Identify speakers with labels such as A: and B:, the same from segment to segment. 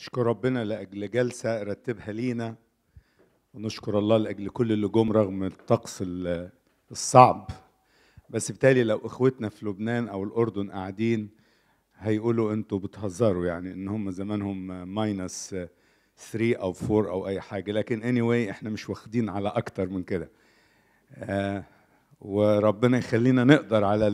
A: نشكر ربنا لاجل جلسه رتبها لينا ونشكر الله لاجل كل اللي جم رغم الطقس الصعب بس بالتالي لو اخوتنا في لبنان او الاردن قاعدين هيقولوا انتوا بتهزروا يعني ان هم زمانهم ماينس 3 او 4 او اي حاجه لكن اني anyway احنا مش واخدين على اكتر من كده آه، وربنا يخلينا نقدر على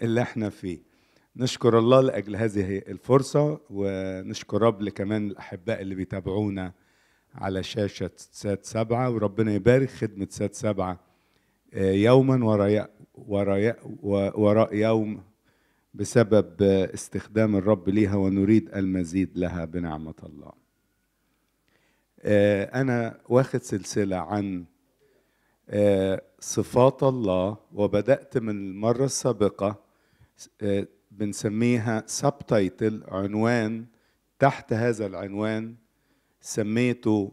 A: اللي احنا فيه نشكر الله لاجل هذه الفرصه ونشكر رب كمان الاحباء اللي بيتابعونا على شاشه سات سبعه وربنا يبارك خدمه سات سبعه آه، يوما ورا ورا وراء يوم بسبب آه، استخدام الرب ليها ونريد المزيد لها بنعمه الله. آه، انا واخد سلسله عن صفات الله وبدات من المره السابقه بنسميها سب تايتل عنوان تحت هذا العنوان سميته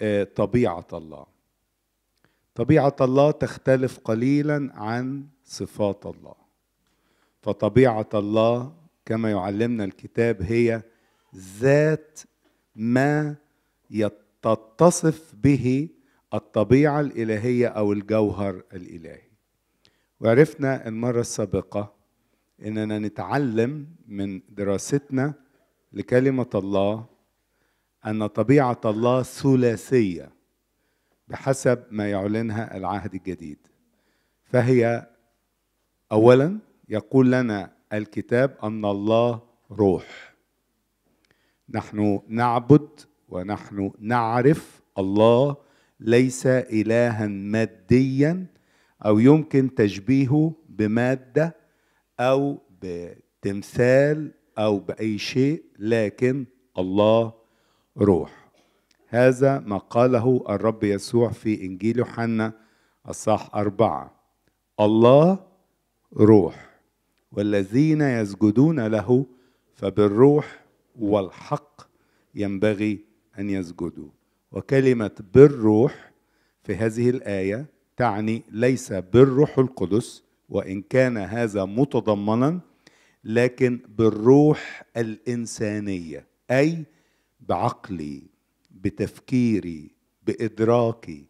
A: آه، طبيعة الله طبيعة الله تختلف قليلا عن صفات الله فطبيعة الله كما يعلمنا الكتاب هي ذات ما تتصف به الطبيعة الإلهية أو الجوهر الإلهي وعرفنا المرة السابقة اننا نتعلم من دراستنا لكلمه الله ان طبيعه الله ثلاثيه بحسب ما يعلنها العهد الجديد فهي اولا يقول لنا الكتاب ان الله روح نحن نعبد ونحن نعرف الله ليس الها ماديا او يمكن تشبيهه بماده او بتمثال او باي شيء لكن الله روح هذا ما قاله الرب يسوع في انجيل يوحنا الصح اربعه الله روح والذين يسجدون له فبالروح والحق ينبغي ان يسجدوا وكلمه بالروح في هذه الايه تعني ليس بالروح القدس وان كان هذا متضمنا لكن بالروح الانسانيه اي بعقلي بتفكيري بادراكي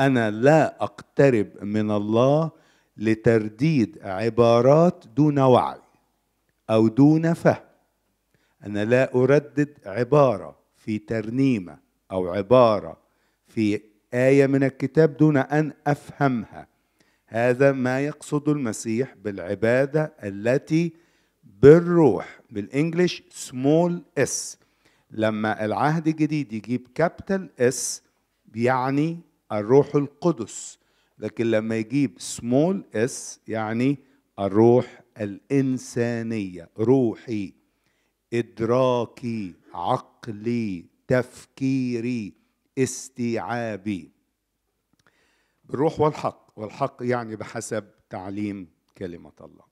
A: انا لا اقترب من الله لترديد عبارات دون وعي او دون فهم انا لا اردد عباره في ترنيمه او عباره في ايه من الكتاب دون ان افهمها هذا ما يقصد المسيح بالعبادة التي بالروح بالانجلش سمول اس لما العهد الجديد يجيب كابيتال اس يعني الروح القدس لكن لما يجيب سمول اس يعني الروح الانسانيه روحي ادراكي عقلي تفكيري استيعابي بالروح والحق والحق يعني بحسب تعليم كلمة الله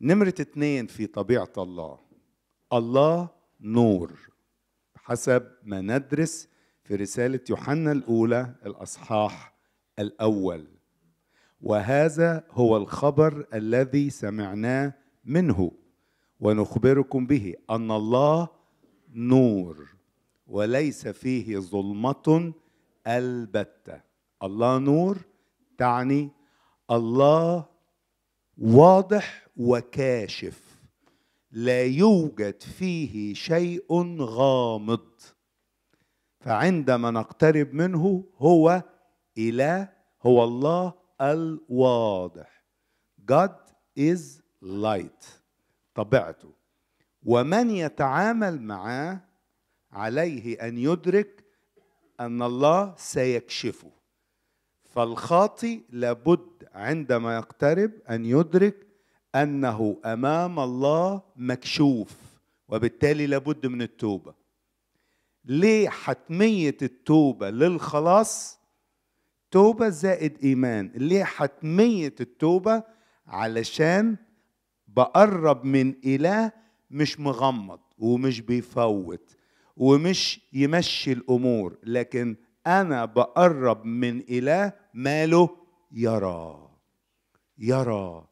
A: نمرة اثنين في طبيعة الله الله نور حسب ما ندرس في رسالة يوحنا الأولى الأصحاح الأول وهذا هو الخبر الذي سمعناه منه ونخبركم به أن الله نور وليس فيه ظلمة البتة الله نور تعني الله واضح وكاشف لا يوجد فيه شيء غامض فعندما نقترب منه هو إله هو الله الواضح God is light طبيعته ومن يتعامل معاه عليه أن يدرك أن الله سيكشفه فالخاطي لابد عندما يقترب ان يدرك انه امام الله مكشوف وبالتالي لابد من التوبه ليه حتميه التوبه للخلاص توبه زائد ايمان ليه حتميه التوبه علشان بقرب من اله مش مغمض ومش بيفوت ومش يمشي الامور لكن أنا بقرب من إله ماله يرى يرى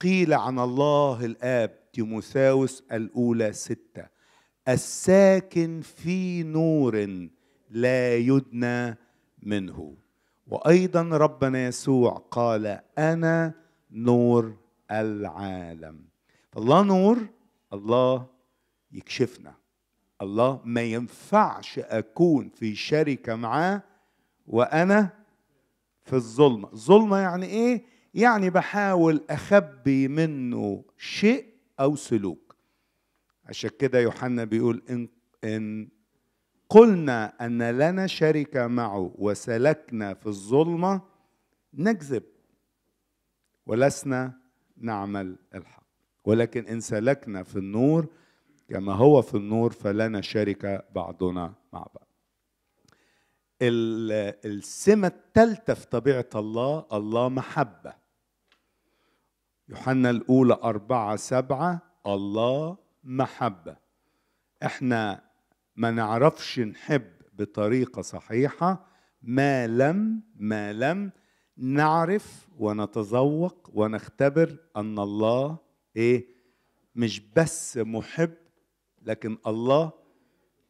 A: قيل عن الله الآب تيموساوس الأولى ستة الساكن في نور لا يدنى منه وأيضا ربنا يسوع قال أنا نور العالم فالله نور الله يكشفنا الله ما ينفعش اكون في شركه معاه وانا في الظلمه ظلمه يعني ايه يعني بحاول اخبي منه شيء او سلوك عشان كده يوحنا بيقول ان ان قلنا ان لنا شركه معه وسلكنا في الظلمه نكذب ولسنا نعمل الحق ولكن ان سلكنا في النور كما هو في النور فلنا شركة بعضنا مع بعض السمة الثالثة في طبيعة الله الله محبة يوحنا الأولى أربعة سبعة الله محبة احنا ما نعرفش نحب بطريقة صحيحة ما لم ما لم نعرف ونتذوق ونختبر أن الله إيه مش بس محب لكن الله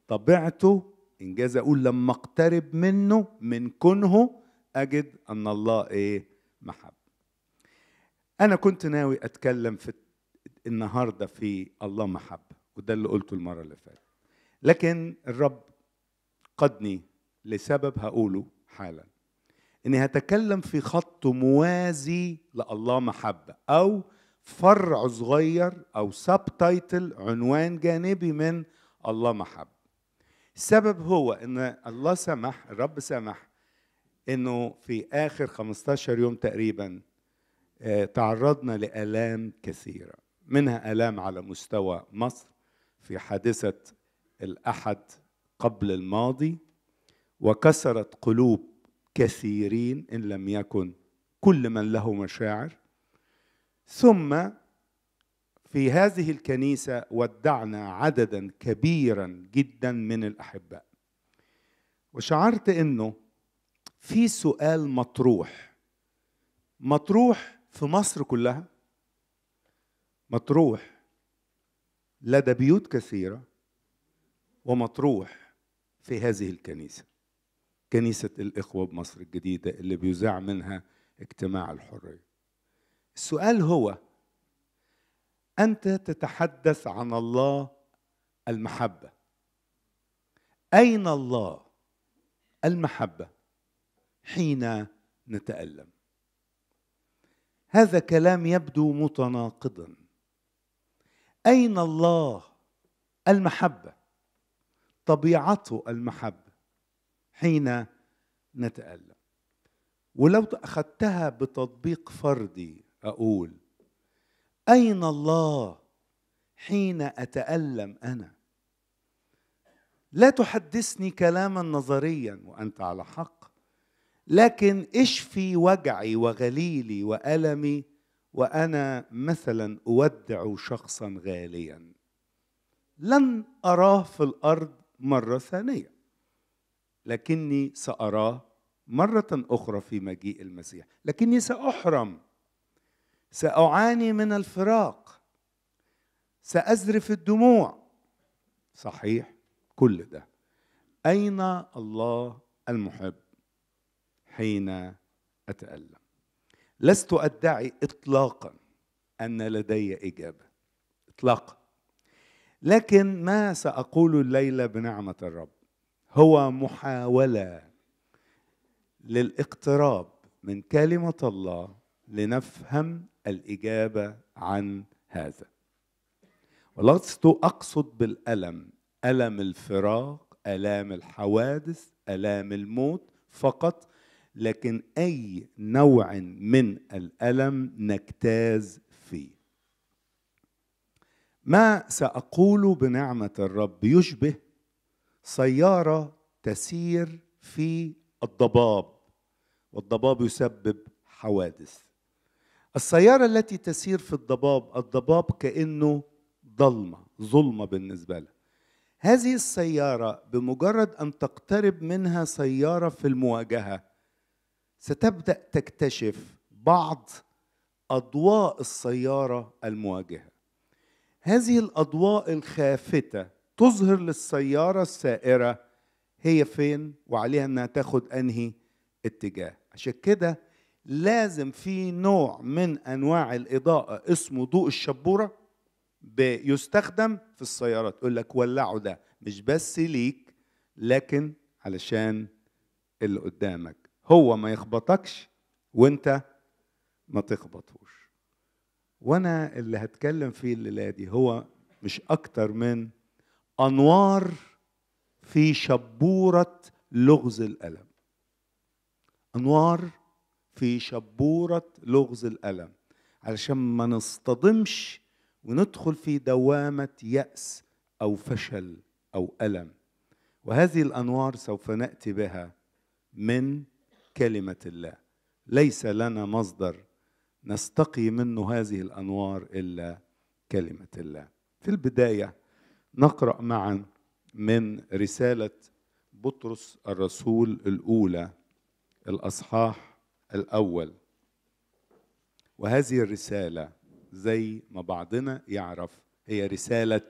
A: طبيعته انجاز اقول لما اقترب منه من كنه اجد ان الله ايه محب انا كنت ناوي اتكلم في النهارده في الله محب وده اللي قلته المره اللي فاتت لكن الرب قدني لسبب هقوله حالا اني هتكلم في خط موازي لالله محبه او فرع صغير او سب تايتل عنوان جانبي من الله محب السبب هو ان الله سمح الرب سمح انه في اخر 15 يوم تقريبا آه، تعرضنا لالام كثيره منها الام على مستوى مصر في حادثه الاحد قبل الماضي وكسرت قلوب كثيرين ان لم يكن كل من له مشاعر ثم في هذه الكنيسة ودعنا عددا كبيرا جدا من الأحباء وشعرت أنه في سؤال مطروح مطروح في مصر كلها مطروح لدى بيوت كثيرة ومطروح في هذه الكنيسة كنيسة الإخوة بمصر الجديدة اللي بيذاع منها اجتماع الحرية السؤال هو انت تتحدث عن الله المحبه اين الله المحبه حين نتالم هذا كلام يبدو متناقضا اين الله المحبه طبيعته المحبه حين نتالم ولو اخذتها بتطبيق فردي اقول اين الله حين اتالم انا لا تحدثني كلاما نظريا وانت على حق لكن اشفي وجعي وغليلي والمي وانا مثلا اودع شخصا غاليا لن اراه في الارض مره ثانيه لكني ساراه مره اخرى في مجيء المسيح لكني ساحرم ساعاني من الفراق سازرف الدموع صحيح كل ده اين الله المحب حين اتالم لست ادعي اطلاقا ان لدي اجابه اطلاقا لكن ما ساقول الليله بنعمه الرب هو محاوله للاقتراب من كلمه الله لنفهم الإجابة عن هذا ولست أقصد بالألم ألم الفراق ألام الحوادث ألام الموت فقط لكن أي نوع من الألم نجتاز فيه ما سأقول بنعمة الرب يشبه سيارة تسير في الضباب والضباب يسبب حوادث السيارة التي تسير في الضباب الضباب كأنه ضلمة ظلمة بالنسبة لها هذه السيارة بمجرد أن تقترب منها سيارة في المواجهة ستبدأ تكتشف بعض أضواء السيارة المواجهة هذه الأضواء الخافتة تظهر للسيارة السائرة هي فين وعليها أنها تاخد أنهي اتجاه عشان كده لازم في نوع من انواع الاضاءه اسمه ضوء الشبوره بيستخدم في السيارات يقول لك ولعه ده مش بس ليك لكن علشان اللي قدامك هو ما يخبطكش وانت ما تخبطوش وانا اللي هتكلم فيه الليله دي هو مش اكتر من انوار في شبوره لغز الالم انوار في شبورة لغز الألم علشان ما نصطدمش وندخل في دوامة يأس أو فشل أو ألم وهذه الأنوار سوف نأتي بها من كلمة الله ليس لنا مصدر نستقي منه هذه الأنوار إلا كلمة الله في البداية نقرأ معا من رسالة بطرس الرسول الأولى الأصحاح الأول وهذه الرسالة زي ما بعضنا يعرف هي رسالة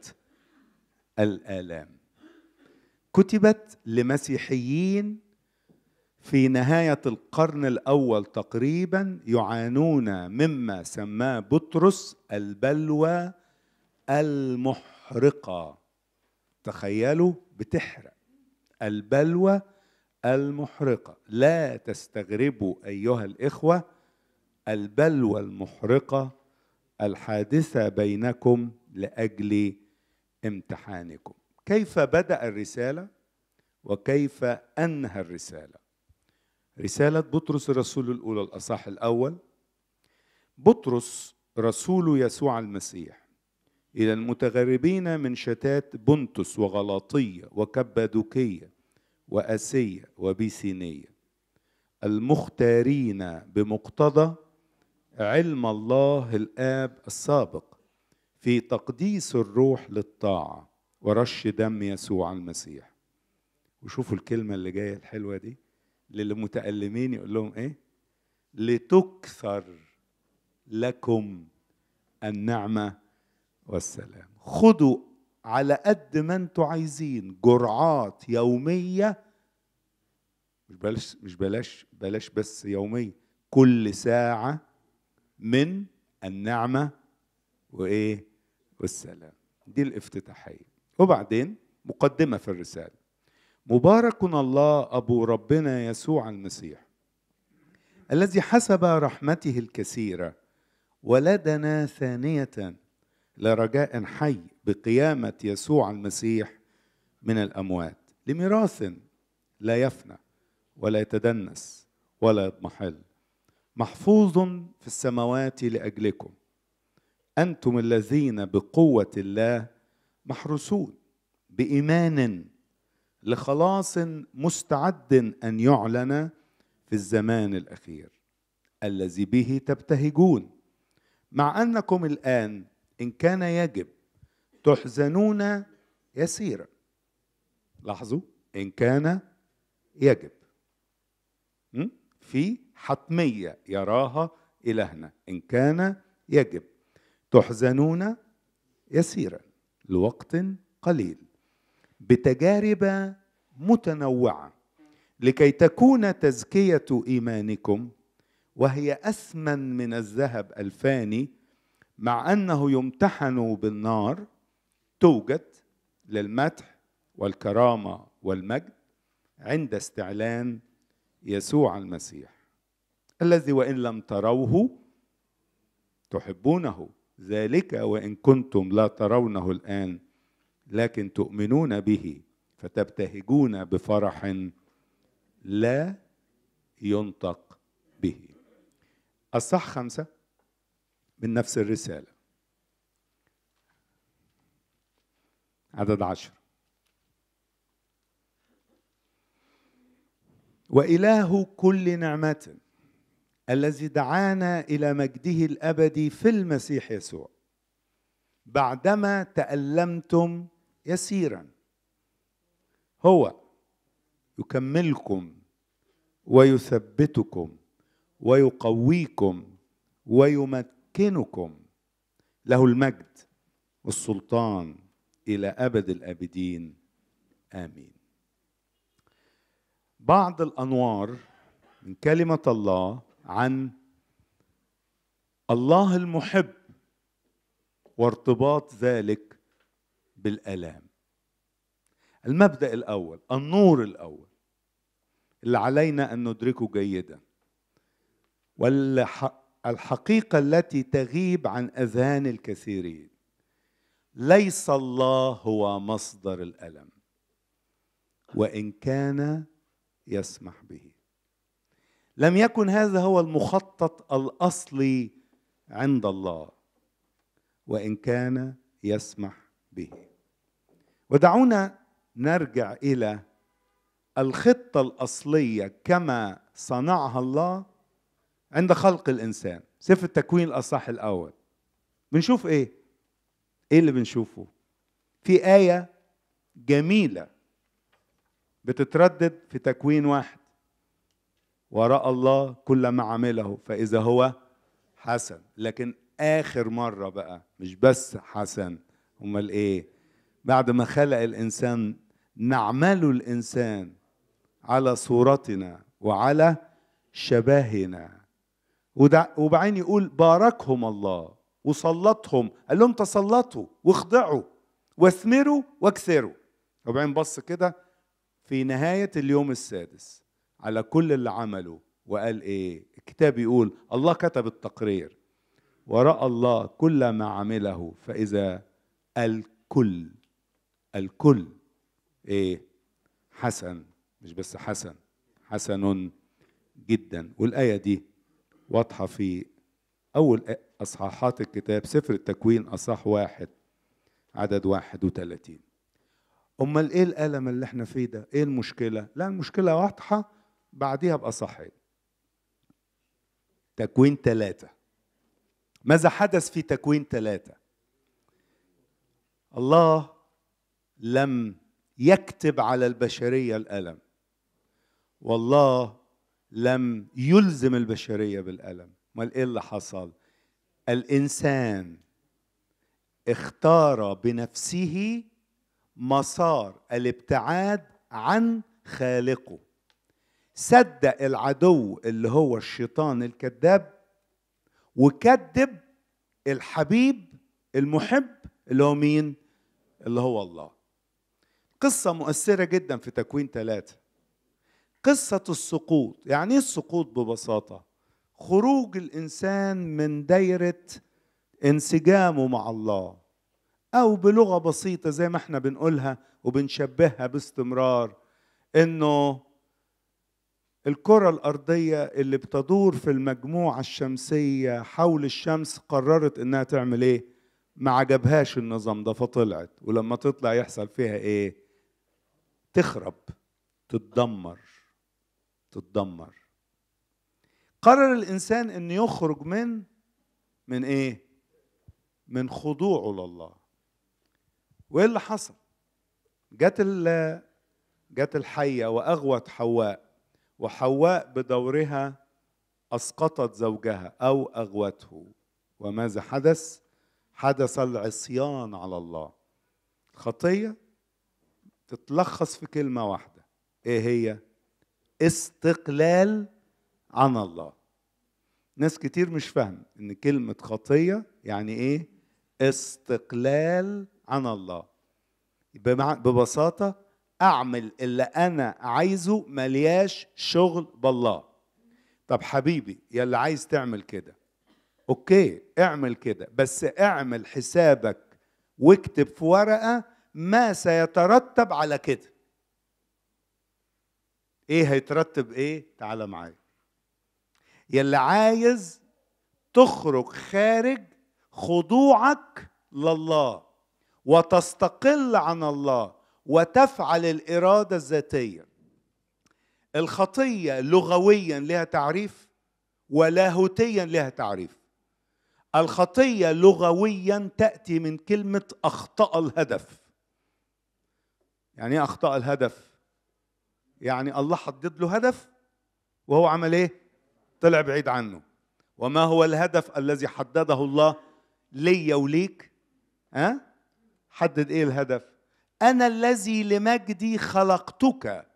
A: الآلام كتبت لمسيحيين في نهاية القرن الأول تقريبا يعانون مما سماه بطرس البلوى المحرقة تخيلوا بتحرق البلوى المحرقة لا تستغربوا أيها الإخوة البلوى المحرقة الحادثة بينكم لأجل امتحانكم كيف بدأ الرسالة وكيف أنهى الرسالة رسالة بطرس الرسول الأولى الأصح الأول بطرس رسول يسوع المسيح إلى المتغربين من شتات بنتس وغلاطية وكبادوكية وأسية وبيسينيه المختارين بمقتضى علم الله الاب السابق في تقديس الروح للطاعه ورش دم يسوع المسيح وشوفوا الكلمه اللي جايه الحلوه دي للمتألمين يقول لهم ايه لتكثر لكم النعمه والسلام خذوا على قد ما انتوا عايزين جرعات يوميه مش بلاش مش بلاش بلاش بس يوميه كل ساعه من النعمه وايه والسلام دي الافتتاحيه وبعدين مقدمه في الرساله مبارك الله ابو ربنا يسوع المسيح الذي حسب رحمته الكثيره ولدنا ثانيه لرجاء حي بقيامة يسوع المسيح من الأموات لميراث لا يفنى ولا يتدنس ولا يضمحل محفوظ في السماوات لأجلكم أنتم الذين بقوة الله محروسون بإيمان لخلاص مستعد أن يعلن في الزمان الأخير الذي به تبتهجون مع أنكم الآن إن كان يجب تحزنون يسيرا لاحظوا إن كان يجب في حتمية يراها إلهنا إن كان يجب تحزنون يسيرا لوقت قليل بتجارب متنوعة لكي تكون تزكية إيمانكم وهي أثمن من الذهب الفاني مع انه يمتحن بالنار توجد للمدح والكرامه والمجد عند استعلان يسوع المسيح الذي وان لم تروه تحبونه ذلك وان كنتم لا ترونه الان لكن تؤمنون به فتبتهجون بفرح لا ينطق به الصح خمسه من نفس الرسالة عدد عشر وإله كل نعمة الذي دعانا إلى مجده الأبدي في المسيح يسوع بعدما تألمتم يسيرا هو يكملكم ويثبتكم ويقويكم ويمت يمكنكم له المجد والسلطان الى ابد الابدين امين بعض الانوار من كلمه الله عن الله المحب وارتباط ذلك بالالام المبدا الاول النور الاول اللي علينا ان ندركه جيدا واللي الحقيقه التي تغيب عن اذهان الكثيرين ليس الله هو مصدر الالم وان كان يسمح به لم يكن هذا هو المخطط الاصلي عند الله وان كان يسمح به ودعونا نرجع الى الخطه الاصليه كما صنعها الله عند خلق الإنسان سفر التكوين الأصح الأول بنشوف إيه؟ إيه اللي بنشوفه؟ في آية جميلة بتتردد في تكوين واحد ورأى الله كل ما عمله فإذا هو حسن لكن آخر مرة بقى مش بس حسن أمال إيه بعد ما خلق الإنسان نعمل الإنسان على صورتنا وعلى شبهنا وبعدين يقول باركهم الله وسلطهم قال لهم تسلطوا واخضعوا واثمروا واكثروا وبعدين بص كده في نهاية اليوم السادس على كل اللي عمله وقال ايه الكتاب يقول الله كتب التقرير ورأى الله كل ما عمله فإذا الكل الكل ايه حسن مش بس حسن حسن جدا والآية دي واضحة في أول أصحاحات الكتاب سفر التكوين أصح واحد عدد واحد وثلاثين أمال إيه الألم اللي إحنا فيه ده؟ إيه المشكلة؟ لا المشكلة واضحة بعديها بأصحين تكوين ثلاثة ماذا حدث في تكوين ثلاثة؟ الله لم يكتب على البشرية الألم والله لم يلزم البشرية بالألم امال إيه اللي حصل الإنسان اختار بنفسه مسار الابتعاد عن خالقه صدق العدو اللي هو الشيطان الكذاب وكذب الحبيب المحب اللي هو مين اللي هو الله قصة مؤثرة جدا في تكوين ثلاثة قصة السقوط يعني إيه السقوط ببساطة خروج الإنسان من دايرة انسجامه مع الله أو بلغة بسيطة زي ما احنا بنقولها وبنشبهها باستمرار إنه الكرة الأرضية اللي بتدور في المجموعة الشمسية حول الشمس قررت إنها تعمل إيه؟ ما عجبهاش النظام ده فطلعت ولما تطلع يحصل فيها إيه؟ تخرب تتدمر تتدمر قرر الانسان ان يخرج من من ايه من خضوعه لله وايه اللي حصل جت جت الحيه واغوت حواء وحواء بدورها اسقطت زوجها او اغوته وماذا حدث حدث العصيان على الله الخطيه تتلخص في كلمه واحده ايه هي استقلال عن الله ناس كتير مش فاهم ان كلمة خطية يعني ايه استقلال عن الله ببساطة اعمل اللي انا عايزه ملياش شغل بالله طب حبيبي يلي عايز تعمل كده اوكي اعمل كده بس اعمل حسابك واكتب في ورقة ما سيترتب على كده ايه هيترتب ايه تعال معايا يلي عايز تخرج خارج خضوعك لله وتستقل عن الله وتفعل الاراده الذاتيه الخطيه لغويا لها تعريف ولاهوتيا لها تعريف الخطيه لغويا تاتي من كلمه اخطا الهدف يعني ايه اخطا الهدف يعني الله حدد له هدف وهو عمل ايه طلع بعيد عنه وما هو الهدف الذي حدده الله ليا وليك ها أه؟ حدد ايه الهدف انا الذي لمجدي خلقتك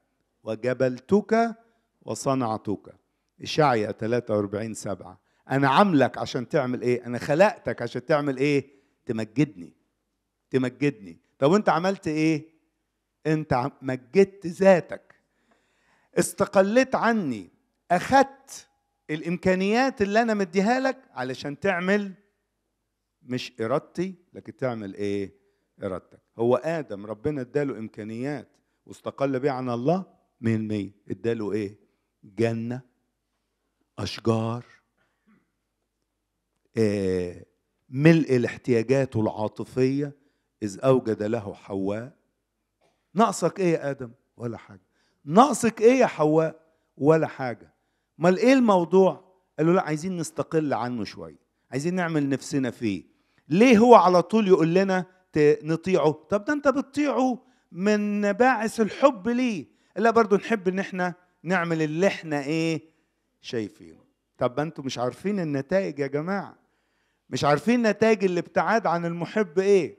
A: وجبلتك وصنعتك إشعيا 43 7 أنا عاملك عشان تعمل إيه؟ أنا خلقتك عشان تعمل إيه؟ تمجدني تمجدني طب وأنت عملت إيه؟ أنت مجدت ذاتك استقلت عني اخذت الامكانيات اللي انا مديها لك علشان تعمل مش ارادتي لكن تعمل ايه ارادتك هو ادم ربنا اداله امكانيات واستقل بيه عن الله 100% اداله ايه جنه اشجار إيه ملء الاحتياجات العاطفيه اذ اوجد له حواء ناقصك ايه يا ادم ولا حاجه ناقصك ايه يا حواء ولا حاجه امال ايه الموضوع قالوا لا عايزين نستقل عنه شويه عايزين نعمل نفسنا فيه ليه هو على طول يقول لنا نطيعه طب ده انت بتطيعه من باعث الحب ليه لا برضو نحب ان احنا نعمل اللي احنا ايه شايفينه طب انتوا مش عارفين النتائج يا جماعه مش عارفين نتائج الابتعاد عن المحب ايه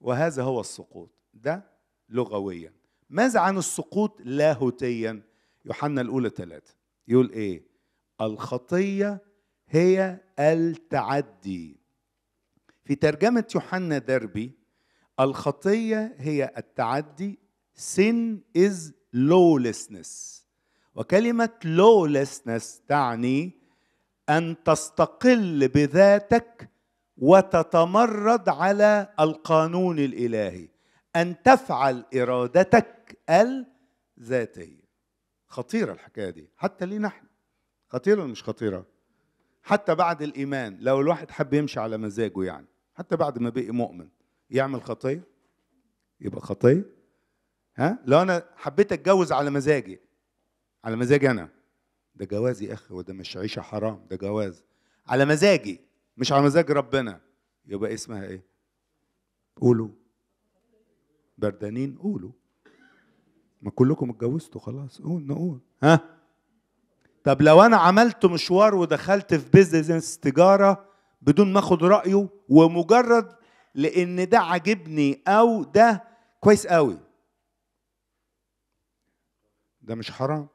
A: وهذا هو السقوط ده لغويا ماذا عن السقوط لاهوتيا يوحنا الأولى ثلاثة يقول إيه الخطية هي التعدي في ترجمة يوحنا دربي الخطية هي التعدي sin is lawlessness وكلمة lawlessness تعني أن تستقل بذاتك وتتمرد على القانون الإلهي أن تفعل إرادتك الذاتيه خطيره الحكايه دي حتى لي نحن خطيره ولا مش خطيره حتى بعد الايمان لو الواحد حب يمشي على مزاجه يعني حتى بعد ما بقي مؤمن يعمل خطيه يبقى خطيه ها لو انا حبيت اتجوز على مزاجي على مزاجي انا ده جواز يا اخي وده مش عيشه حرام ده جواز على مزاجي مش على مزاج ربنا يبقى اسمها ايه قولوا بردانين قولوا ما كلكم اتجوزتوا خلاص قول نقول ها طب لو انا عملت مشوار ودخلت في بيزنس تجاره بدون ما اخد رايه ومجرد لان ده عاجبني او ده كويس قوي ده مش حرام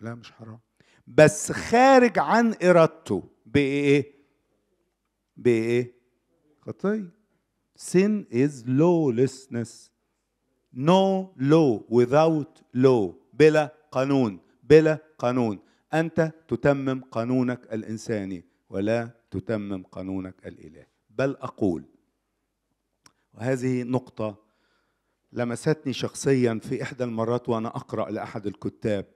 A: لا مش حرام بس خارج عن ارادته بايه بايه خطيه sin is lawlessness No law without law بلا قانون بلا قانون أنت تتمم قانونك الإنساني ولا تتمم قانونك الإلهي بل أقول وهذه نقطة لمستني شخصيا في إحدى المرات وأنا أقرأ لأحد الكتاب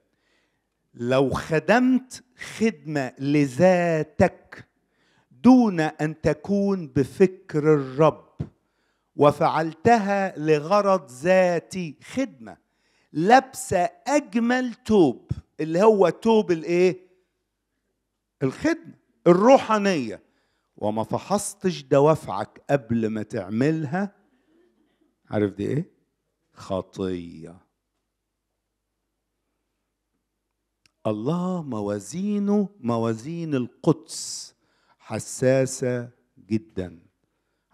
A: لو خدمت خدمة لذاتك دون أن تكون بفكر الرب وفعلتها لغرض ذاتي خدمة لابسة أجمل توب اللي هو توب الإيه؟ الخدمة الروحانية وما فحصتش دوافعك قبل ما تعملها عارف دي إيه؟ خطية الله موازينه موازين القدس حساسة جداً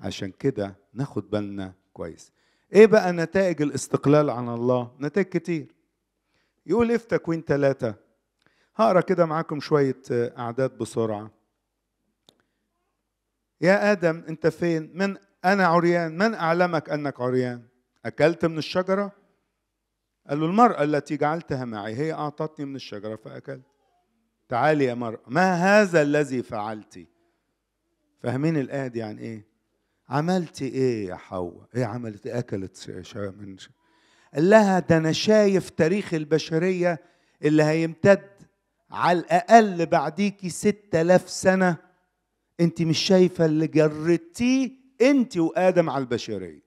A: عشان كده ناخد بالنا كويس ايه بقى نتائج الاستقلال عن الله نتائج كتير يقول ايه في تكوين ثلاثة هقرا كده معاكم شوية آه، أعداد بسرعة يا آدم أنت فين؟ من أنا عريان، من أعلمك أنك عريان؟ أكلت من الشجرة؟ قال له المرأة التي جعلتها معي هي أعطتني من الشجرة فأكلت. تعالي يا مرأة، ما هذا الذي فعلت؟ فاهمين الآية دي عن يعني إيه؟ عملتي ايه يا حواء ايه عملت إيه اكلت من قال لها ده انا شايف تاريخ البشريه اللي هيمتد على الاقل بعديكي ستة آلاف سنه انت مش شايفه اللي جرتيه انت وادم على البشريه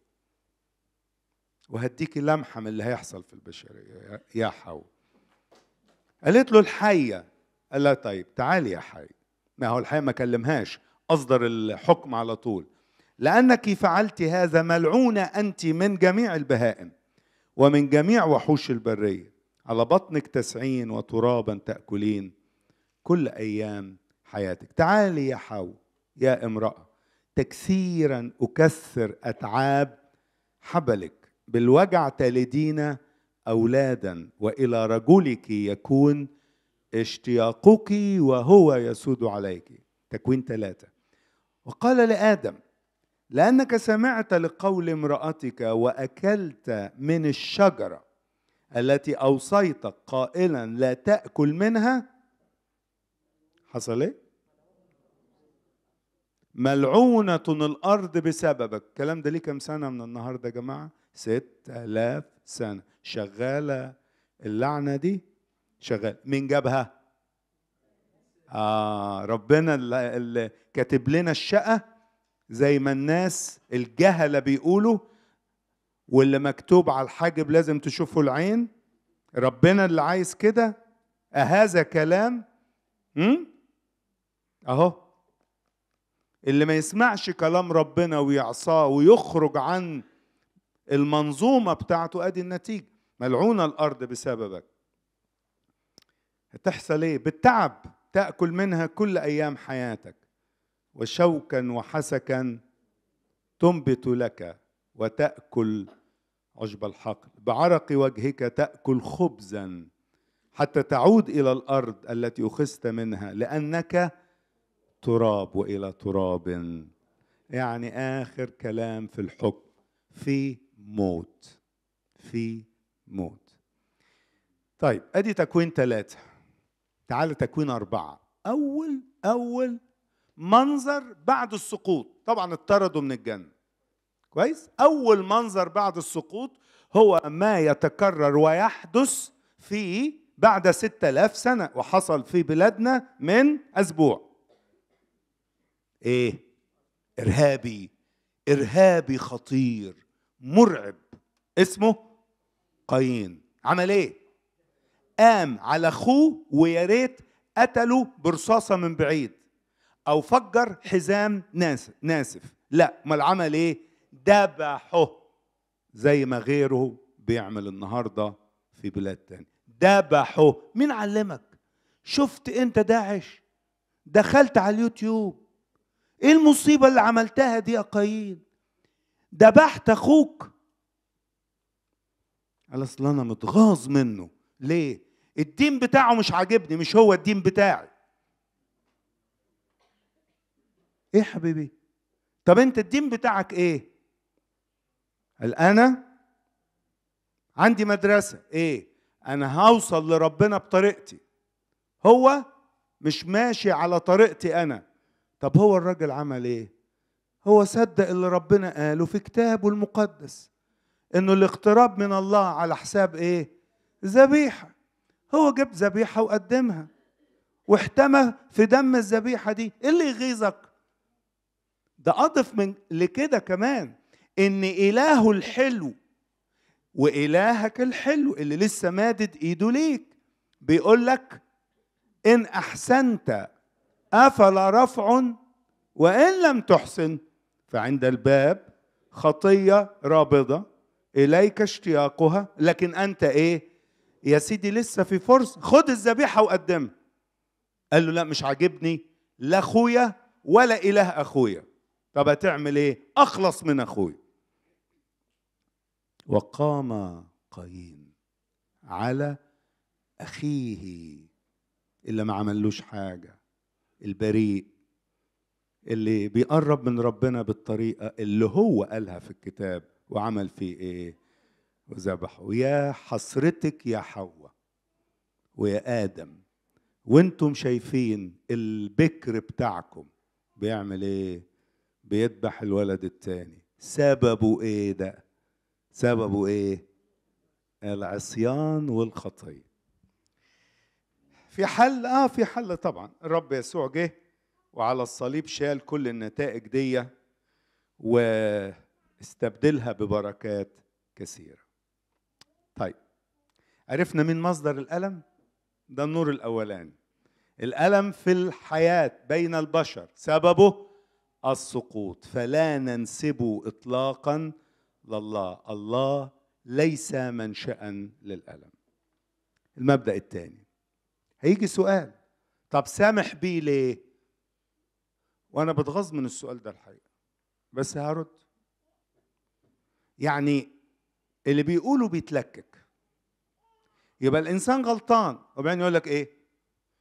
A: وهديكي لمحه من اللي هيحصل في البشريه يا حواء قالت له الحيه قال لها طيب تعالي يا حي ما هو الحي ما كلمهاش اصدر الحكم على طول لأنك فعلت هذا ملعونة أنت من جميع البهائم ومن جميع وحوش البرية على بطنك تسعين وترابا تأكلين كل أيام حياتك تعالي يا حو يا امرأة تكسيرا أكسر أتعاب حبلك بالوجع تلدين أولادا وإلى رجلك يكون اشتياقك وهو يسود عليك تكوين ثلاثة وقال لآدم لأنك سمعت لقول امرأتك وأكلت من الشجرة التي أوصيتك قائلا لا تأكل منها حصل إيه؟ ملعونة الأرض بسببك الكلام ده ليه كام سنة من النهاردة يا جماعة؟ ست آلاف سنة شغالة اللعنة دي شغال مين جابها؟ آه ربنا اللي كاتب لنا الشقة زي ما الناس الجهلة بيقولوا واللي مكتوب على الحاجب لازم تشوفه العين ربنا اللي عايز كده أهذا كلام هم؟ أهو اللي ما يسمعش كلام ربنا ويعصاه ويخرج عن المنظومة بتاعته أدي النتيجة ملعونة الأرض بسببك هتحصل إيه؟ بالتعب تأكل منها كل أيام حياتك وشوكا وحسكا تنبت لك وتأكل عشب الحقل بعرق وجهك تأكل خبزا حتى تعود إلى الأرض التي أخذت منها لأنك تراب وإلى تراب يعني آخر كلام في الحكم في موت في موت طيب أدي تكوين ثلاثة تعال تكوين أربعة أول أول منظر بعد السقوط طبعا اتطردوا من الجنة كويس أول منظر بعد السقوط هو ما يتكرر ويحدث في بعد ستة آلاف سنة وحصل في بلادنا من أسبوع إيه إرهابي إرهابي خطير مرعب اسمه قايين عمل إيه قام على أخوه ويا ريت قتله برصاصة من بعيد أو فجر حزام ناسف, ناسف. لا ما العمل إيه؟ دبحه زي ما غيره بيعمل النهاردة في بلاد تاني دبحه مين علمك؟ شفت أنت داعش دخلت على اليوتيوب ايه المصيبه اللي عملتها دي يا قايين دبحت اخوك قال اصل انا متغاظ منه ليه الدين بتاعه مش عاجبني مش هو الدين بتاعي ايه حبيبي طب انت الدين بتاعك ايه قال انا عندي مدرسه ايه انا هوصل لربنا بطريقتي هو مش ماشي على طريقتي انا طب هو الراجل عمل ايه هو صدق اللي ربنا قاله في كتابه المقدس انه الاقتراب من الله على حساب ايه ذبيحه هو جاب ذبيحه وقدمها واحتمى في دم الذبيحه دي ايه اللي يغيظك ده أضف من لكده كمان إن إلهه الحلو وإلهك الحلو اللي لسه مادد إيده ليك بيقول لك إن أحسنت أفلا رفع وإن لم تحسن فعند الباب خطية رابضة إليك اشتياقها لكن أنت إيه يا سيدي لسه في فرصة خد الذبيحة وقدمها قال له لا مش عاجبني لا أخويا ولا إله أخويا طب هتعمل ايه اخلص من اخوي وقام قايين على اخيه اللي ما عملوش حاجه البريء اللي بيقرب من ربنا بالطريقه اللي هو قالها في الكتاب وعمل فيه ايه وذبحه يا حسرتك يا حواء ويا ادم وانتم شايفين البكر بتاعكم بيعمل ايه بيذبح الولد التاني سببه ايه ده سببه ايه العصيان والخطيه في حل اه في حل طبعا الرب يسوع جه وعلى الصليب شال كل النتائج دي واستبدلها ببركات كثيره طيب عرفنا من مصدر الالم ده النور الاولاني الالم في الحياه بين البشر سببه السقوط فلا ننسب اطلاقا لله الله ليس منشأ للألم المبدأ الثاني هيجي سؤال طب سامح بيه ليه وانا بتغاظ من السؤال ده الحقيقه بس هرد يعني اللي بيقوله بيتلكك يبقى الانسان غلطان وبعدين يقول لك ايه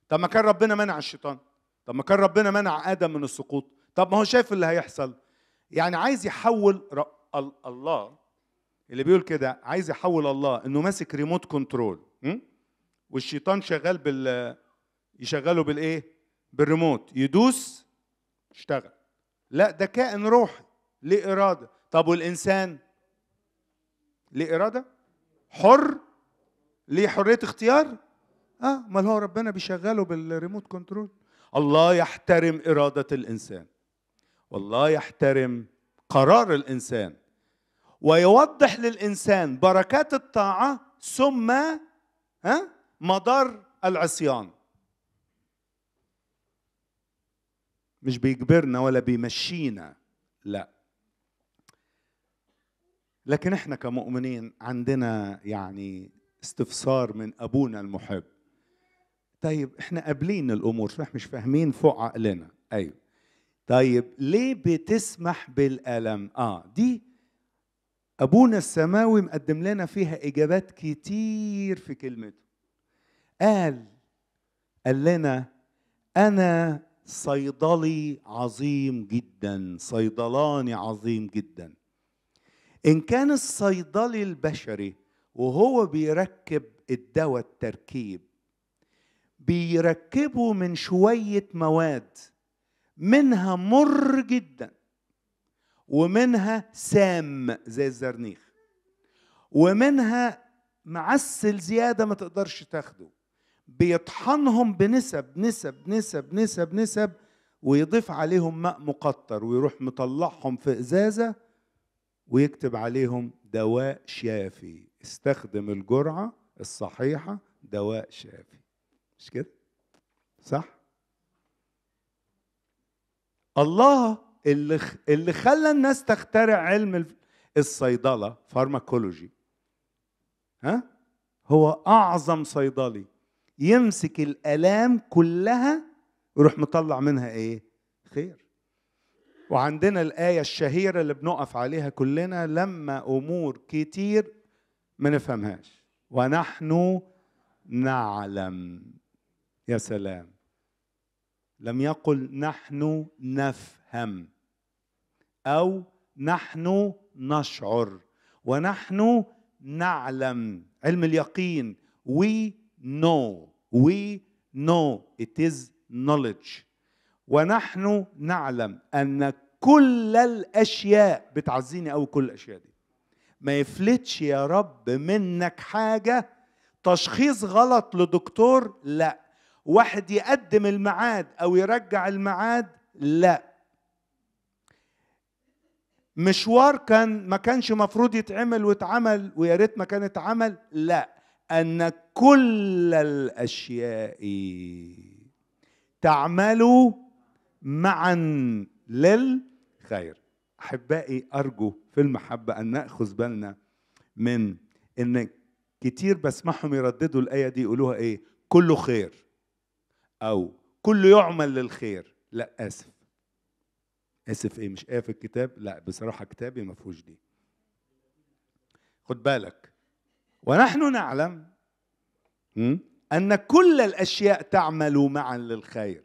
A: طب ما كان ربنا منع الشيطان طب ما كان ربنا منع ادم من السقوط طب ما هو شايف اللي هيحصل يعني عايز يحول الله اللي بيقول كده عايز يحول الله انه ماسك ريموت كنترول والشيطان شغال بال يشغله بالايه بالريموت يدوس اشتغل لا ده كائن روحي ليه اراده طب والانسان ليه اراده حر ليه حريه اختيار اه ما هو ربنا بيشغله بالريموت كنترول الله يحترم اراده الانسان والله يحترم قرار الانسان ويوضح للانسان بركات الطاعه ثم ها العصيان مش بيجبرنا ولا بيمشينا لا لكن احنا كمؤمنين عندنا يعني استفسار من ابونا المحب طيب احنا قابلين الامور احنا مش فاهمين فوق عقلنا ايوه طيب ليه بتسمح بالألم؟ آه دي أبونا السماوي مقدم لنا فيها إجابات كتير في كلمته قال قال لنا أنا صيدلي عظيم جدا صيدلاني عظيم جدا إن كان الصيدلي البشري وهو بيركب الدواء التركيب بيركبه من شوية مواد منها مر جدا ومنها سام زي الزرنيخ ومنها معسل زياده ما تقدرش تاخده بيطحنهم بنسب نسب نسب نسب نسب ويضيف عليهم ماء مقطر ويروح مطلعهم في ازازه ويكتب عليهم دواء شافي استخدم الجرعه الصحيحه دواء شافي مش كده صح الله اللي اللي خلى الناس تخترع علم الصيدله فارماكولوجي ها هو اعظم صيدلي يمسك الالام كلها ويروح مطلع منها ايه خير وعندنا الايه الشهيره اللي بنقف عليها كلنا لما امور كتير ما نفهمهاش ونحن نعلم يا سلام لم يقل نحن نفهم او نحن نشعر ونحن نعلم علم اليقين we know we know it is knowledge ونحن نعلم ان كل الاشياء بتعزيني او كل الاشياء دي ما يفلتش يا رب منك حاجه تشخيص غلط لدكتور لا واحد يقدم الميعاد او يرجع الميعاد لا مشوار كان ما كانش مفروض يتعمل واتعمل ويا ريت ما كان اتعمل لا ان كل الاشياء تعمل معا للخير احبائي ارجو في المحبه ان ناخذ بالنا من ان كتير بسمعهم يرددوا الايه دي يقولوها ايه كله خير أو كله يعمل للخير لا آسف آسف إيه مش آية في الكتاب لا بصراحة كتابي ما فيهوش دي خد بالك ونحن نعلم أن كل الأشياء تعمل معا للخير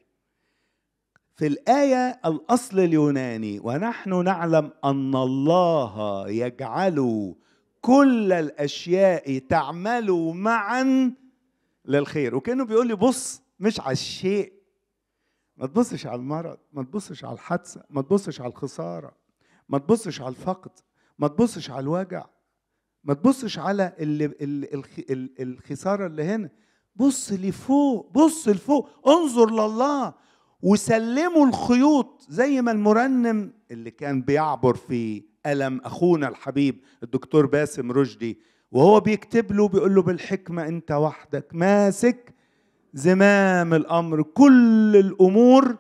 A: في الآية الأصل اليوناني ونحن نعلم أن الله يجعل كل الأشياء تعمل معا للخير وكأنه بيقول لي بص مش على الشيء ما تبصش على المرض ما تبصش على الحادثه ما تبصش على الخساره ما تبصش على الفقد ما تبصش على الوجع ما تبصش على اللي الخساره اللي هنا بص لفوق بص لفوق انظر لله وسلموا الخيوط زي ما المرنم اللي كان بيعبر في ألم أخونا الحبيب الدكتور باسم رشدي وهو بيكتب له بيقول له بالحكمة أنت وحدك ماسك زمام الامر كل الامور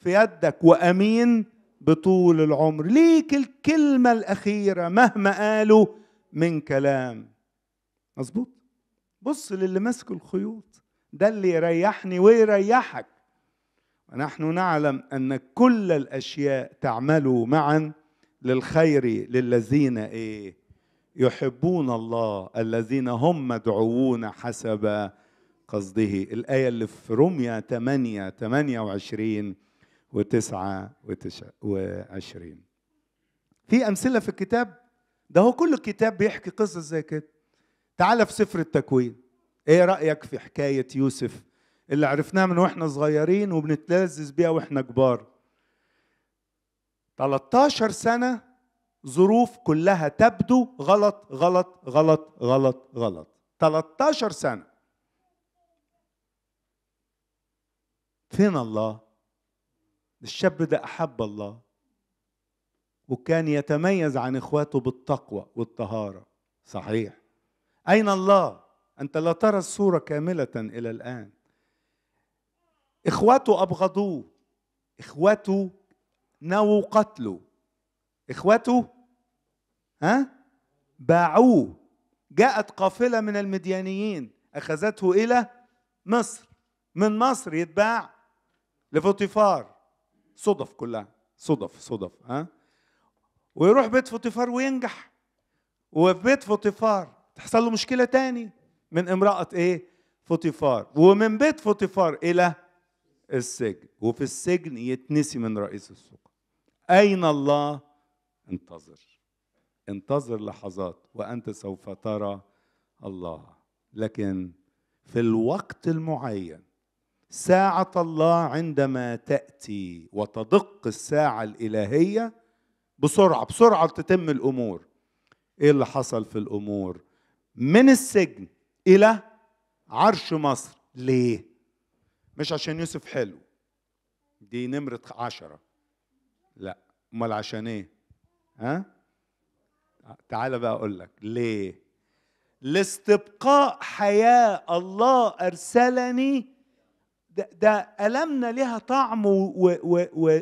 A: في يدك وامين بطول العمر ليك الكلمه الاخيره مهما قالوا من كلام مظبوط بص للي ماسك الخيوط ده اللي يريحني ويريحك ونحن نعلم ان كل الاشياء تعمل معا للخير للذين ايه يحبون الله الذين هم مدعوون حسب قصده الآية اللي في رمية 8 28 و 29 في أمثلة في الكتاب ده هو كل الكتاب بيحكي قصص زي كده تعال في سفر التكوين ايه رأيك في حكاية يوسف اللي عرفناها من واحنا صغيرين وبنتلذذ بيها واحنا كبار 13 سنة ظروف كلها تبدو غلط غلط غلط غلط غلط 13 سنة فين الله الشاب ده أحب الله وكان يتميز عن إخواته بالتقوى والطهارة صحيح أين الله؟ أنت لا ترى الصورة كاملة إلى الآن إخواته أبغضوه إخواته نووا قتله إخواته ها باعوه جاءت قافلة من المديانيين أخذته إلى مصر من مصر يتباع لفوتيفار صدف كلها صدف صدف ها ويروح بيت فوتيفار وينجح وفي بيت فوتيفار تحصل له مشكله تاني من امراه ايه فوتيفار ومن بيت فوتيفار الى السجن وفي السجن يتنسي من رئيس السوق اين الله انتظر انتظر لحظات وانت سوف ترى الله لكن في الوقت المعين ساعة الله عندما تأتي وتدق الساعة الإلهية بسرعة بسرعة تتم الأمور إيه اللي حصل في الأمور من السجن إلى عرش مصر ليه مش عشان يوسف حلو دي نمرة عشرة لا أمال عشان إيه ها تعال بقى أقول لك ليه لاستبقاء حياة الله أرسلني ده, ده ألمنا لها طعم و و و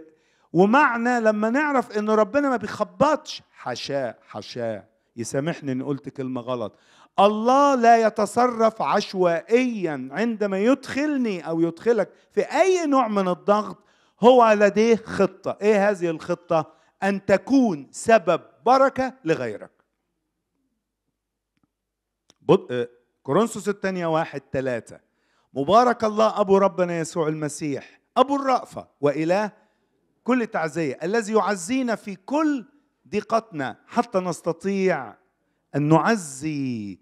A: ومعنى لما نعرف إن ربنا ما بيخبطش حشاه حشاه يسامحني إن قلت كلمة غلط الله لا يتصرف عشوائيا عندما يدخلني أو يدخلك في أي نوع من الضغط هو لديه خطة إيه هذه الخطة؟ أن تكون سبب بركة لغيرك آه، كورنثوس الثانية واحد ثلاثة مبارك الله أبو ربنا يسوع المسيح أبو الرأفة وإله كل تعزية الذي يعزينا في كل ضيقتنا حتى نستطيع أن نعزي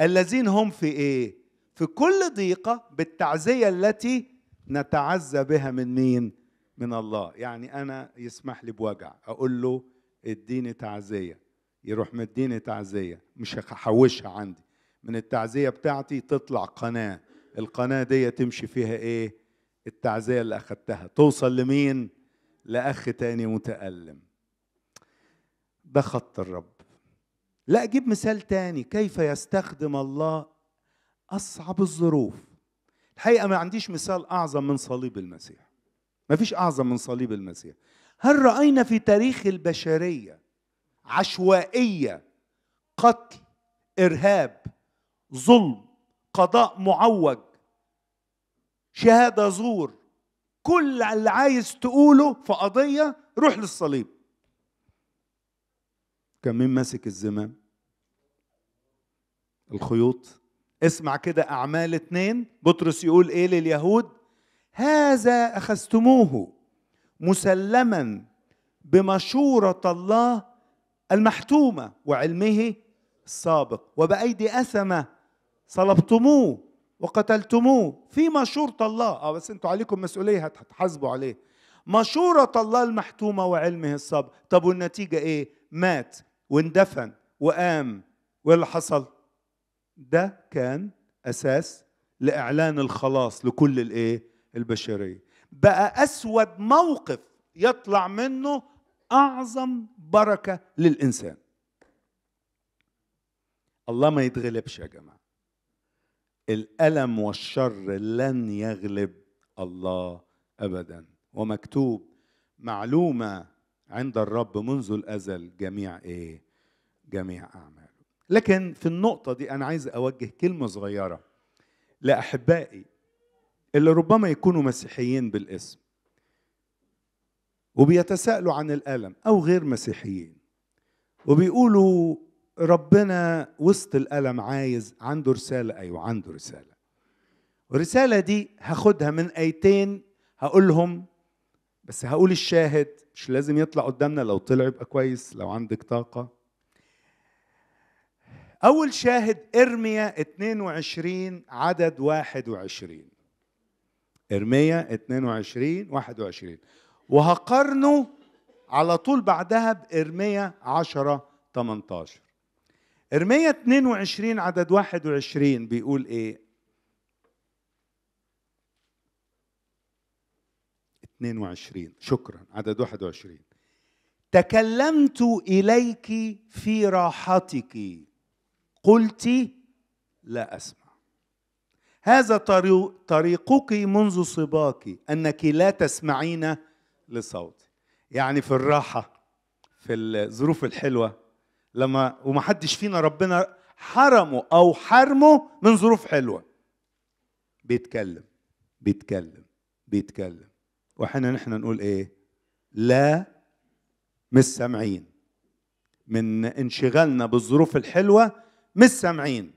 A: الذين هم في إيه؟ في كل ضيقة بالتعزية التي نتعزى بها من مين؟ من الله يعني أنا يسمح لي بوجع أقول له اديني تعزية يروح مديني تعزية مش هحوشها عندي من التعزية بتاعتي تطلع قناة القناة دي تمشي فيها ايه التعزية اللي أخدتها توصل لمين لأخ تاني متألم ده خط الرب لا أجيب مثال تاني كيف يستخدم الله أصعب الظروف الحقيقة ما عنديش مثال أعظم من صليب المسيح ما فيش أعظم من صليب المسيح هل رأينا في تاريخ البشرية عشوائية قتل إرهاب ظلم قضاء معوج شهادة زور كل اللي عايز تقوله في قضية روح للصليب كان مين ماسك الزمام الخيوط اسمع كده أعمال اتنين بطرس يقول إيه لليهود هذا أخذتموه مسلما بمشورة الله المحتومة وعلمه السابق وبأيدي أثمة صلبتموه وقتلتموه في مشورة الله اه بس انتوا عليكم مسؤولية هتحاسبوا عليه مشورة الله المحتومة وعلمه الصبر طب والنتيجة ايه مات واندفن وقام وايه اللي حصل ده كان اساس لاعلان الخلاص لكل الايه البشريه بقى اسود موقف يطلع منه اعظم بركه للانسان الله ما يتغلبش يا جماعه الألم والشر لن يغلب الله أبدا ومكتوب معلومة عند الرب منذ الأزل جميع إيه؟ جميع أعماله لكن في النقطة دي أنا عايز أوجه كلمة صغيرة لأحبائي اللي ربما يكونوا مسيحيين بالاسم وبيتساءلوا عن الألم أو غير مسيحيين وبيقولوا ربنا وسط الألم عايز عنده رسالة أيوة عنده رسالة الرسالة دي هاخدها من آيتين هقولهم بس هقول الشاهد مش لازم يطلع قدامنا لو طلع يبقى كويس لو عندك طاقة أول شاهد إرميا 22 عدد 21 إرميا 22 21 وهقارنه على طول بعدها بإرميا 10 18 إرميا 22 عدد 21 بيقول إيه؟ 22 شكرا عدد 21 تكلمت إليك في راحتك قلت لا أسمع هذا طريقك منذ صباك أنك لا تسمعين لصوتي يعني في الراحة في الظروف الحلوة لما ومحدش فينا ربنا حرمه او حرمه من ظروف حلوه بيتكلم بيتكلم بيتكلم واحنا نحن نقول ايه لا مش سامعين من انشغالنا بالظروف الحلوه مش سامعين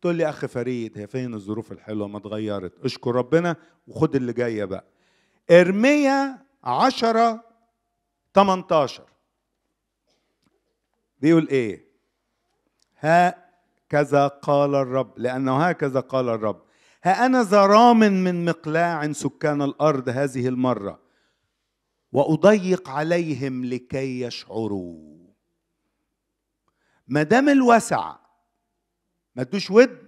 A: تقول لي اخ فريد هي فين الظروف الحلوه ما اتغيرت اشكر ربنا وخد اللي جايه بقى ارميا 10 18 بيقول ايه هكذا قال الرب لانه هكذا قال الرب ها انا زرام من مقلاع سكان الارض هذه المره واضيق عليهم لكي يشعروا ما دام الوسع ما ادوش ود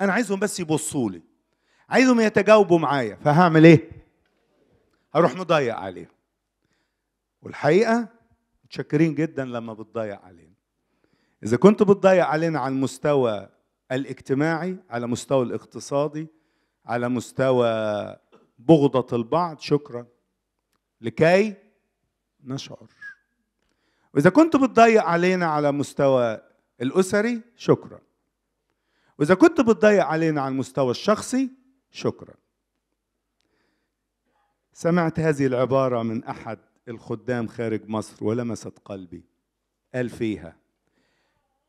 A: انا عايزهم بس يبصوا لي عايزهم يتجاوبوا معايا فهعمل ايه هروح مضيق عليهم والحقيقه متشكرين جدا لما بتضيق عليهم إذا كنت بتضيع علينا على المستوى الاجتماعي على مستوى الاقتصادي على مستوى بغضة البعض شكرا لكي نشعر وإذا كنت بتضيع علينا على مستوى الأسري شكرا وإذا كنت بتضيع علينا على المستوى الشخصي شكرا سمعت هذه العبارة من أحد الخدام خارج مصر ولمست قلبي قال فيها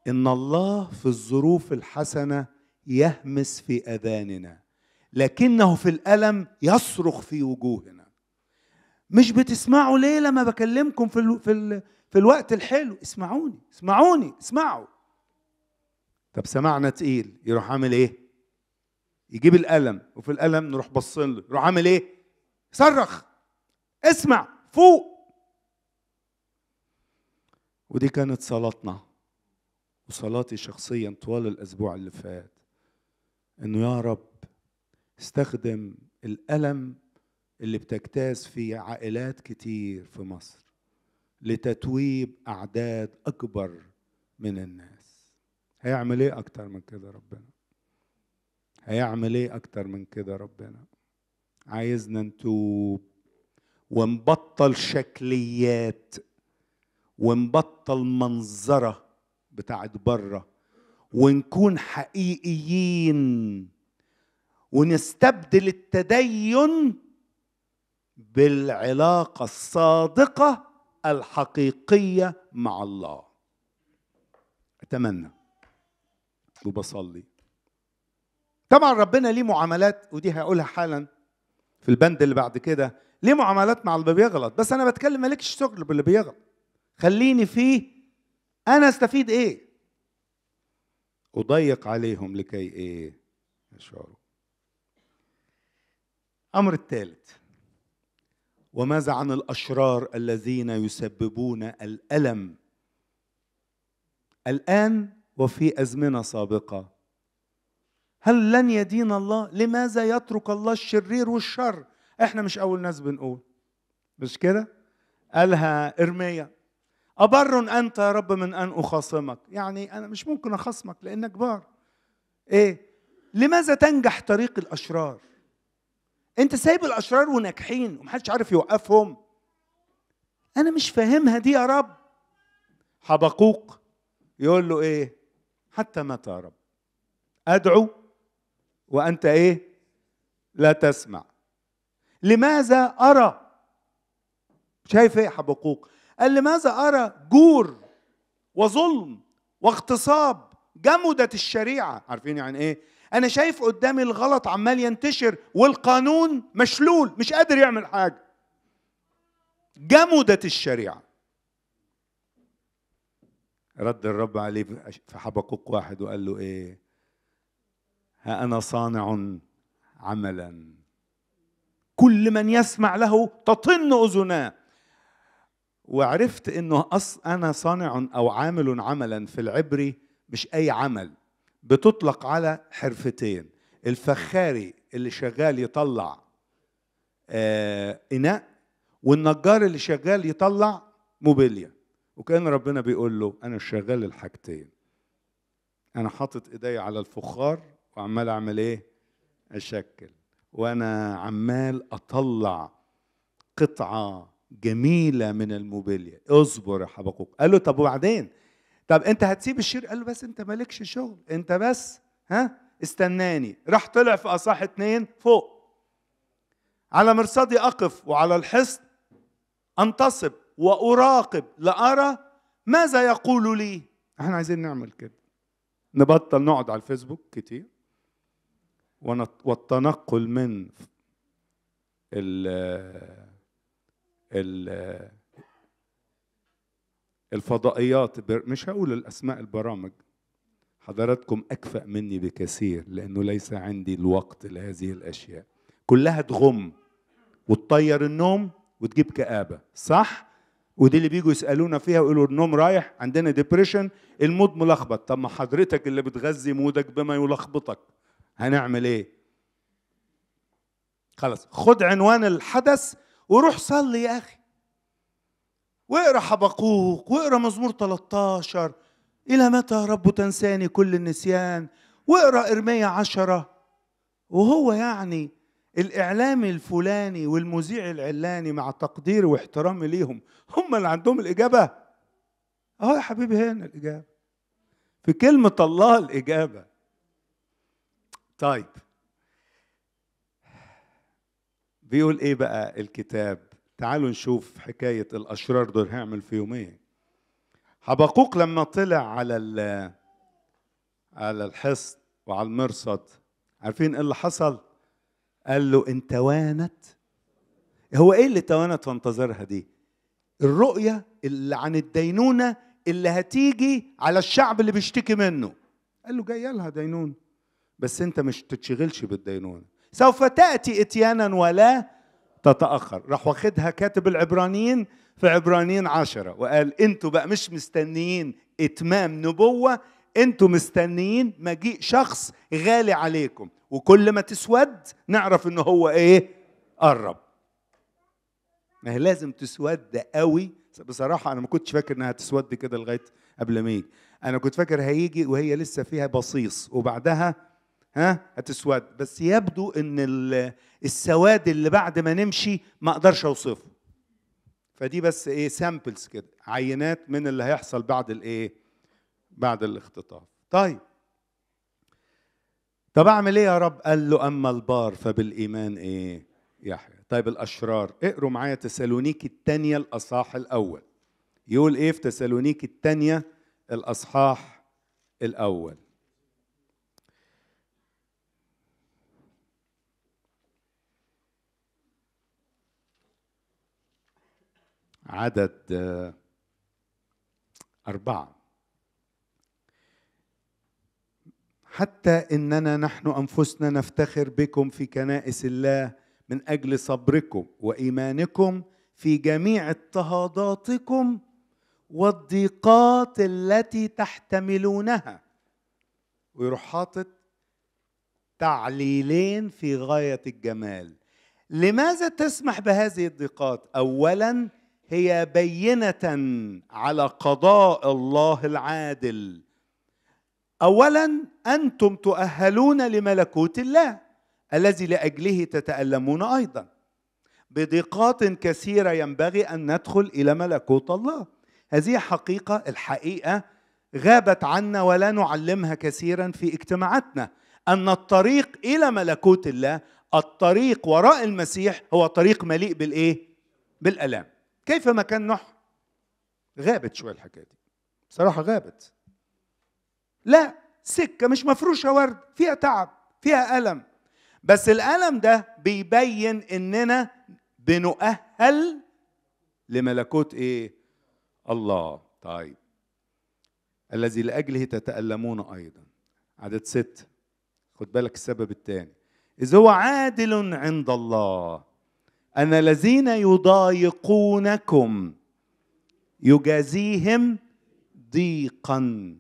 A: ان الله في الظروف الحسنه يهمس في اذاننا لكنه في الالم يصرخ في وجوهنا مش بتسمعوا ليه لما بكلمكم في الو... في ال... في الوقت الحلو اسمعوني اسمعوني اسمعوا طب سمعنا تقيل يروح عامل ايه يجيب القلم وفي القلم نروح باصين له يروح عامل ايه صرخ اسمع فوق ودي كانت صلاتنا وصلاتي شخصيا طوال الأسبوع اللي فات إنه يا رب استخدم الألم اللي بتجتاز فيه عائلات كتير في مصر لتتويب أعداد أكبر من الناس هيعمل إيه أكتر من كده ربنا هيعمل إيه أكتر من كده ربنا عايزنا نتوب ونبطل شكليات ونبطل منظره بتاعت بره ونكون حقيقيين ونستبدل التدين بالعلاقه الصادقه الحقيقيه مع الله اتمنى وبصلي طبعا ربنا ليه معاملات ودي هقولها حالا في البند اللي بعد كده ليه معاملات مع اللي بيغلط بس انا بتكلم مالكش شغل باللي بيغلط خليني فيه انا استفيد ايه اضيق عليهم لكي ايه يشعروا امر الثالث وماذا عن الاشرار الذين يسببون الالم الان وفي ازمنه سابقه هل لن يدين الله لماذا يترك الله الشرير والشر احنا مش اول ناس بنقول مش كده قالها ارميا أبر أنت يا رب من أن أخاصمك يعني أنا مش ممكن أخاصمك لأنك بار إيه لماذا تنجح طريق الأشرار أنت سايب الأشرار وناجحين ومحدش عارف يوقفهم أنا مش فاهمها دي يا رب حبقوق يقول له إيه حتى متى يا رب أدعو وأنت إيه لا تسمع لماذا أرى شايف إيه حبقوق قال لماذا أرى جور وظلم واغتصاب جمدت الشريعة عارفين يعني إيه؟ أنا شايف قدامي الغلط عمال ينتشر والقانون مشلول مش قادر يعمل حاجة جمدت الشريعة رد الرب عليه في حبقوق واحد وقال له إيه ها أنا صانع عملا كل من يسمع له تطن أذناه وعرفت انه أص انا صانع او عامل عملا في العبري مش اي عمل بتطلق على حرفتين الفخاري اللي شغال يطلع آه اناء والنجار اللي شغال يطلع موبيليا وكان ربنا بيقول له انا شغال الحاجتين انا حاطط ايدي على الفخار وعمال اعمل ايه اشكل وانا عمال اطلع قطعه جميله من الموبيليا اصبر يا حبقوق قال له طب وبعدين طب انت هتسيب الشير قال له بس انت مالكش شغل انت بس ها استناني راح طلع في اصح اثنين فوق على مرصدي اقف وعلى الحصن انتصب واراقب لارى ماذا يقول لي احنا عايزين نعمل كده نبطل نقعد على الفيسبوك كتير والتنقل من الفضائيات مش هقول الأسماء البرامج حضراتكم أكفأ مني بكثير لأنه ليس عندي الوقت لهذه الأشياء كلها تغم وتطير النوم وتجيب كآبة صح؟ ودي اللي بيجوا يسالونا فيها ويقولوا النوم رايح عندنا ديبريشن المود ملخبط طب ما حضرتك اللي بتغذي مودك بما يلخبطك هنعمل ايه خلاص خد عنوان الحدث وروح صلي يا أخي واقرا حبقوق واقرا مزمور 13 إلى متى يا رب تنساني كل النسيان واقرا إرمية عشرة وهو يعني الإعلامي الفلاني والمذيع العلاني مع تقديري واحترامي ليهم هم اللي عندهم الإجابة أهو يا حبيبي هنا الإجابة في كلمة الله الإجابة طيب بيقول ايه بقى الكتاب تعالوا نشوف حكاية الأشرار دول هيعمل في يومية حبقوق لما طلع على على الحصن وعلى المرصد عارفين ايه اللي حصل قال له انت وانت هو ايه اللي توانت وانتظرها دي الرؤية اللي عن الدينونة اللي هتيجي على الشعب اللي بيشتكي منه قال له جاي لها دينونة بس انت مش تتشغلش بالدينونة سوف تأتي إتيانا ولا تتأخر راح واخدها كاتب العبرانيين في عبرانيين عشرة وقال انتوا بقى مش مستنيين إتمام نبوة انتوا مستنيين مجيء شخص غالي عليكم وكل ما تسود نعرف ان هو ايه قرب ما هي لازم تسود قوي بصراحة أنا ما كنتش فاكر إنها تسود كده لغاية قبل ما يجي أنا كنت فاكر هيجي وهي لسه فيها بصيص وبعدها ها هتسود بس يبدو ان السواد اللي بعد ما نمشي ما اقدرش اوصفه فدي بس ايه سامبلز كده عينات من اللي هيحصل بعد الايه بعد الاختطاف طيب طب اعمل ايه يا رب قال له اما البار فبالايمان ايه يحيى طيب الاشرار اقروا معايا تسالونيك الثانيه الاصحاح الاول يقول ايه في تسالونيك الثانيه الاصحاح الاول عدد آه، أربعة حتى إننا نحن أنفسنا نفتخر بكم في كنائس الله من أجل صبركم وإيمانكم في جميع اضطهاداتكم والضيقات التي تحتملونها ويروح حاطط تعليلين في غاية الجمال لماذا تسمح بهذه الضيقات؟ أولا هي بينه على قضاء الله العادل اولا انتم تؤهلون لملكوت الله الذي لاجله تتالمون ايضا بضيقات كثيره ينبغي ان ندخل الى ملكوت الله هذه حقيقه الحقيقه غابت عنا ولا نعلمها كثيرا في اجتماعاتنا ان الطريق الى ملكوت الله الطريق وراء المسيح هو طريق مليء بالايه بالالام كيف ما كان نوح غابت شويه الحكايه دي بصراحه غابت لا سكه مش مفروشه ورد فيها تعب فيها الم بس الالم ده بيبين اننا بنؤهل لملكوت ايه الله طيب الذي لاجله تتالمون ايضا عدد ست خد بالك السبب الثاني اذ هو عادل عند الله أن الذين يضايقونكم يجازيهم ضيقا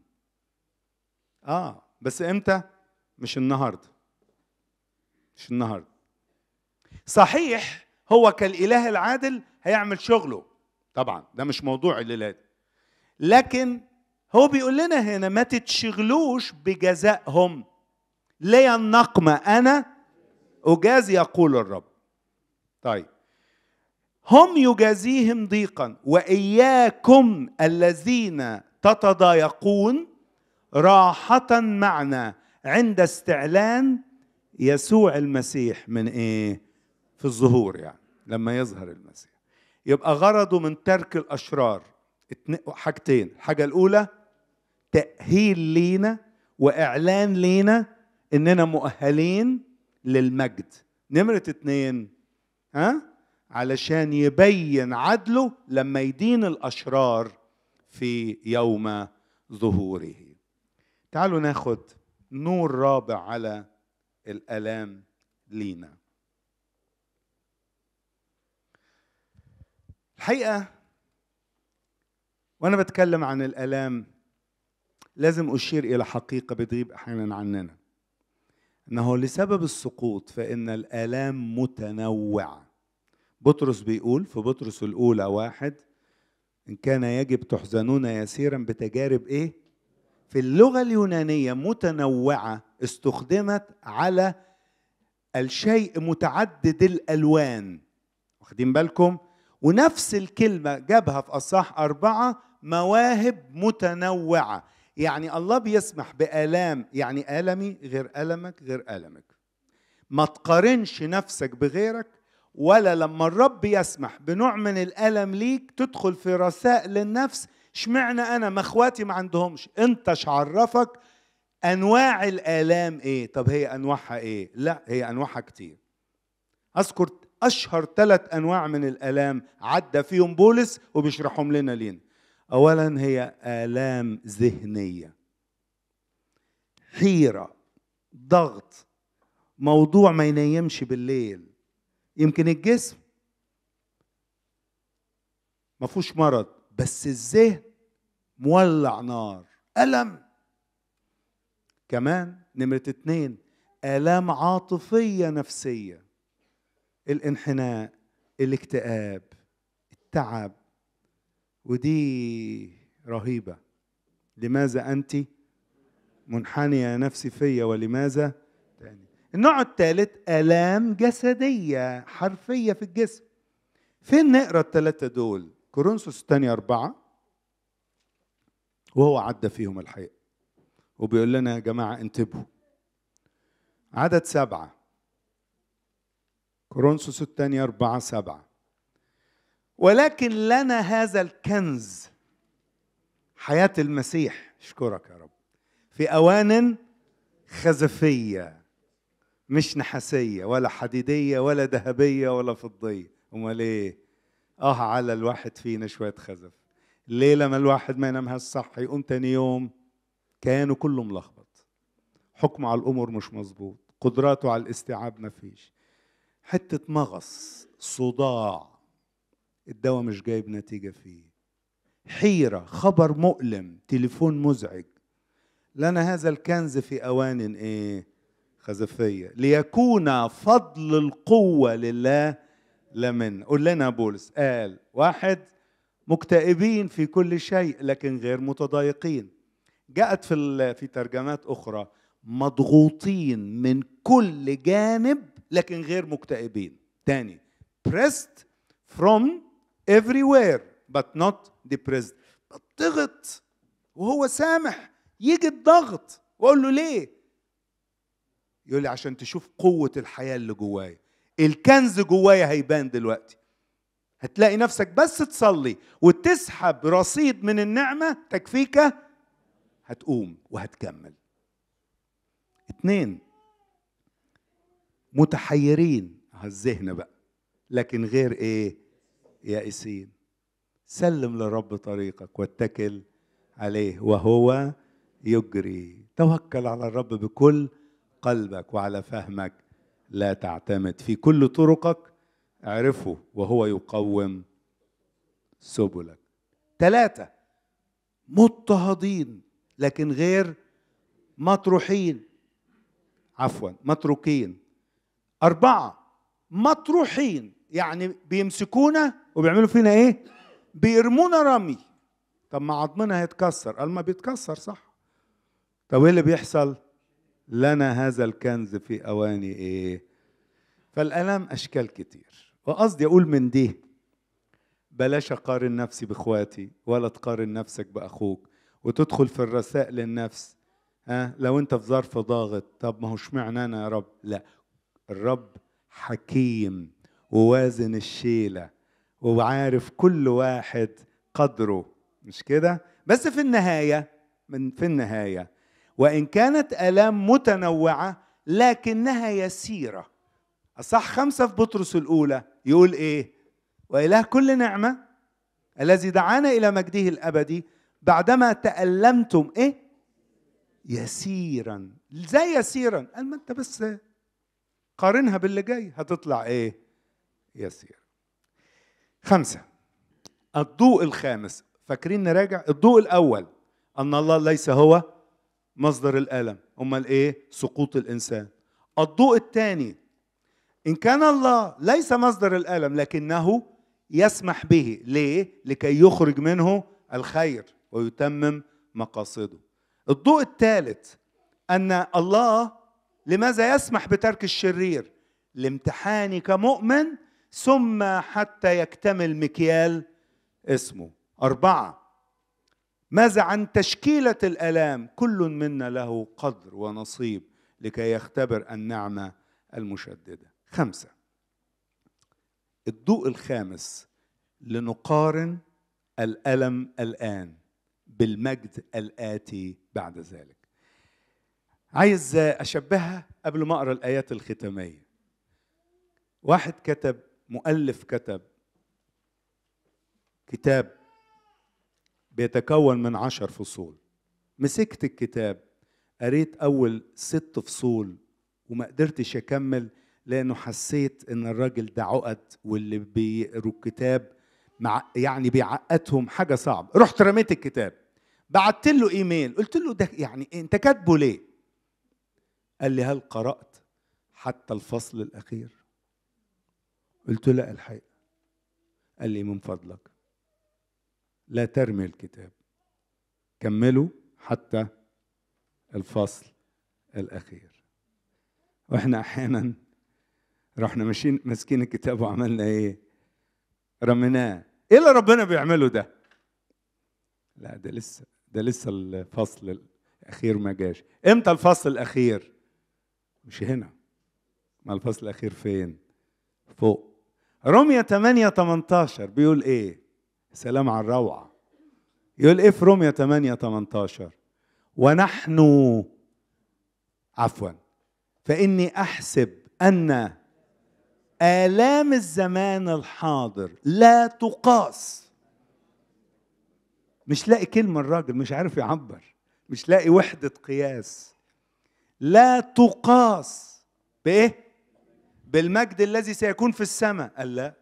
A: آه بس إمتى؟ مش النهاردة مش النهاردة صحيح هو كالإله العادل هيعمل شغله طبعا ده مش موضوع الليلة لكن هو بيقول لنا هنا ما تتشغلوش بجزائهم لي النقمة أنا أجازي يقول الرب طيب هم يجازيهم ضيقا واياكم الذين تتضايقون راحه معنا عند استعلان يسوع المسيح من ايه في الظهور يعني لما يظهر المسيح يبقى غرضه من ترك الاشرار حاجتين الحاجه الاولى تاهيل لينا واعلان لينا اننا مؤهلين للمجد نمره اتنين ها علشان يبين عدله لما يدين الاشرار في يوم ظهوره تعالوا ناخد نور رابع على الالام لينا الحقيقه وانا بتكلم عن الالام لازم اشير الى حقيقه بتغيب احيانا عننا انه لسبب السقوط فان الالام متنوعه بطرس بيقول في بطرس الاولى واحد ان كان يجب تحزنون يسيرا بتجارب ايه في اللغه اليونانيه متنوعه استخدمت على الشيء متعدد الالوان واخدين بالكم ونفس الكلمه جابها في اصح اربعه مواهب متنوعه يعني الله بيسمح بآلام يعني ألمي غير ألمك غير ألمك ما تقارنش نفسك بغيرك ولا لما الرب يسمح بنوع من الألم ليك تدخل في رثاء للنفس اشمعنى أنا ما اخواتي ما عندهمش انت عرفك أنواع الآلام إيه طب هي أنواعها إيه لا هي أنواعها كتير أذكر أشهر ثلاث أنواع من الآلام عدى فيهم بولس وبيشرحهم لنا لينا اولا هي الام ذهنيه حيره ضغط موضوع ما ينيمش بالليل يمكن الجسم ما فيهوش مرض بس الذهن مولع نار ألم كمان نمرة اتنين آلام عاطفية نفسية الانحناء الاكتئاب التعب ودي رهيبة لماذا أنت منحنية نفسي فيا ولماذا تاني النوع الثالث آلام جسدية حرفية في الجسم فين نقرا الثلاثة دول كورنثوس الثانية أربعة وهو عدى فيهم الحقيقة وبيقول لنا يا جماعة انتبهوا عدد سبعة كورنثوس الثانية أربعة سبعة ولكن لنا هذا الكنز حياة المسيح اشكرك يا رب في أوان خزفية مش نحاسية ولا حديدية ولا ذهبية ولا فضية أمال إيه؟ آه على الواحد فينا شوية خزف الليلة ما الواحد ما ينامهاش صح يقوم تاني يوم كيانه كله ملخبط حكمه على الأمور مش مظبوط قدراته على الاستيعاب ما فيش حتة مغص صداع الدواء مش جايب نتيجة فيه حيرة خبر مؤلم تليفون مزعج لنا هذا الكنز في أوان إيه خزفية ليكون فضل القوة لله لا قل قول لنا بولس قال واحد مكتئبين في كل شيء لكن غير متضايقين جاءت في في ترجمات اخرى مضغوطين من كل جانب لكن غير مكتئبين تاني pressed from everywhere but not depressed اضغط وهو سامح يجي الضغط واقول له ليه يقول لي عشان تشوف قوه الحياه اللي جوايا الكنز جوايا هيبان دلوقتي هتلاقي نفسك بس تصلي وتسحب رصيد من النعمه تكفيك هتقوم وهتكمل اتنين متحيرين على الذهن بقى لكن غير ايه يائسين سلم للرب طريقك واتكل عليه وهو يجري توكل على الرب بكل قلبك وعلى فهمك لا تعتمد في كل طرقك اعرفه وهو يقوم سبلك ثلاثة مضطهدين لكن غير مطروحين عفوا متروكين أربعة مطروحين يعني بيمسكونا وبيعملوا فينا ايه بيرمونا رمي طب ما عظمنا هيتكسر قال ما بيتكسر صح طب ايه اللي بيحصل لنا هذا الكنز في اواني ايه فالالام اشكال كتير وقصدي اقول من دي بلاش اقارن نفسي باخواتي ولا تقارن نفسك باخوك وتدخل في الرسائل للنفس ها لو انت في ظرف ضاغط طب ما هو اشمعنى انا يا رب لا الرب حكيم ووازن الشيله وعارف كل واحد قدره مش كده بس في النهايه من في النهايه وان كانت الام متنوعه لكنها يسيره اصح خمسه في بطرس الاولى يقول ايه واله كل نعمه الذي دعانا الى مجده الابدي بعدما تالمتم ايه يسيرا زي يسيرا قال ما انت بس قارنها باللي جاي هتطلع ايه يسير خمسة الضوء الخامس فاكرين نراجع الضوء الأول أن الله ليس هو مصدر الألم أمال إيه سقوط الإنسان الضوء الثاني إن كان الله ليس مصدر الألم لكنه يسمح به ليه لكي يخرج منه الخير ويتمم مقاصده الضوء الثالث أن الله لماذا يسمح بترك الشرير لامتحاني كمؤمن ثم حتى يكتمل مكيال اسمه أربعة ماذا عن تشكيلة الآلام كل منا له قدر ونصيب لكي يختبر النعمة المشددة خمسة الضوء الخامس لنقارن الألم الآن بالمجد الآتي بعد ذلك عايز أشبهها قبل ما أقرأ الآيات الختامية واحد كتب مؤلف كتب كتاب بيتكون من عشر فصول مسكت الكتاب قريت أول ست فصول وما قدرتش أكمل لأنه حسيت إن الراجل ده عقد واللي بيقروا الكتاب مع يعني بيعقدهم حاجة صعبة رحت رميت الكتاب بعت له إيميل قلت له ده يعني أنت كاتبه ليه قال لي هل قرأت حتى الفصل الأخير قلت له لا الحقيقة قال لي من فضلك لا ترمي الكتاب كملوا حتى الفصل الأخير وإحنا أحيانا رحنا ماشيين ماسكين الكتاب وعملنا إيه؟ رميناه إيه اللي ربنا بيعمله ده؟ لا ده لسه ده لسه الفصل الأخير ما جاش إمتى الفصل الأخير؟ مش هنا ما الفصل الأخير فين؟ فوق رمية 8 18 بيقول ايه سلام على الروعة يقول ايه في رمية 8 18 ونحن عفوا فإني أحسب أن آلام الزمان الحاضر لا تقاس مش لاقي كلمة الراجل مش عارف يعبر مش لاقي وحدة قياس لا تقاس بإيه؟ بالمجد الذي سيكون في السماء قال لا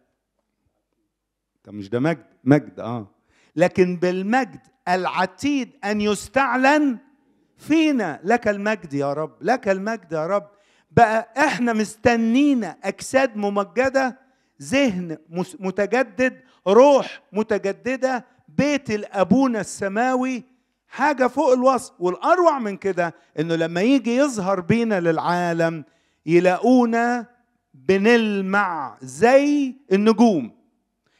A: طب مش ده مجد مجد اه لكن بالمجد العتيد ان يستعلن فينا لك المجد يا رب لك المجد يا رب بقى احنا مستنينا اجساد ممجده ذهن متجدد روح متجدده بيت الابونا السماوي حاجه فوق الوصف والاروع من كده انه لما يجي يظهر بينا للعالم يلاقونا بنلمع زي النجوم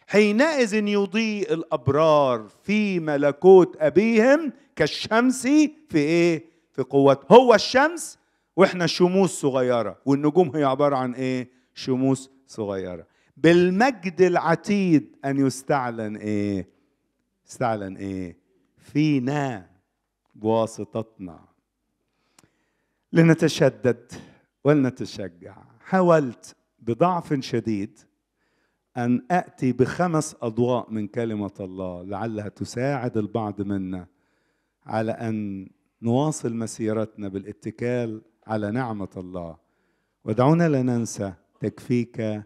A: حينئذ يضيء الابرار في ملكوت ابيهم كالشمس في ايه في قوه هو الشمس واحنا شموس صغيره والنجوم هي عباره عن ايه شموس صغيره بالمجد العتيد ان يستعلن ايه استعلن ايه فينا بواسطتنا لنتشدد ولنتشجع حاولت بضعف شديد أن أتي بخمس أضواء من كلمة الله لعلها تساعد البعض منا على أن نواصل مسيرتنا بالاتكال على نعمة الله ودعونا لا ننسى تكفيك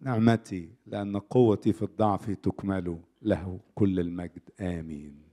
A: نعمتي لأن قوتي في الضعف تكمل له كل المجد آمين